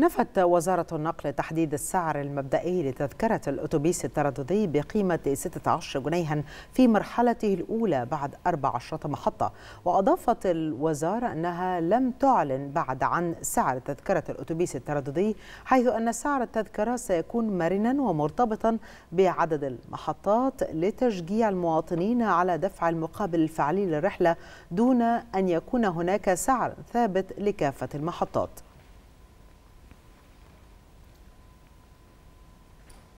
نفت وزارة النقل تحديد السعر المبدئي لتذكرة الأتوبيس الترددي بقيمة 16 جنيها في مرحلته الأولى بعد 14 محطة وأضافت الوزارة أنها لم تعلن بعد عن سعر تذكرة الأتوبيس الترددي حيث أن سعر التذكرة سيكون مرنا ومرتبطا بعدد المحطات لتشجيع المواطنين على دفع المقابل الفعلي للرحلة دون أن يكون هناك سعر ثابت لكافة المحطات